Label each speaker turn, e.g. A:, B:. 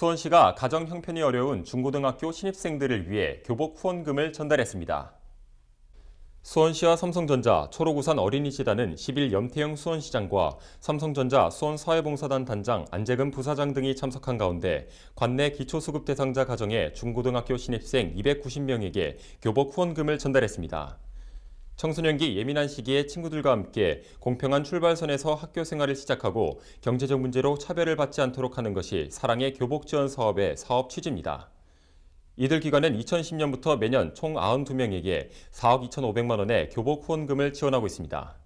A: 수원시가 가정 형편이 어려운 중고등학교 신입생들을 위해 교복 후원금을 전달했습니다. 수원시와 삼성전자, 초록우산 어린이재단은 10일 염태영 수원시장과 삼성전자 수원사회봉사단 단장 안재근 부사장 등이 참석한 가운데 관내 기초수급 대상자 가정의 중고등학교 신입생 290명에게 교복 후원금을 전달했습니다. 청소년기 예민한 시기에 친구들과 함께 공평한 출발선에서 학교 생활을 시작하고 경제적 문제로 차별을 받지 않도록 하는 것이 사랑의 교복 지원 사업의 사업 취지입니다. 이들 기관은 2010년부터 매년 총 92명에게 4억 2,500만 원의 교복 후원금을 지원하고 있습니다.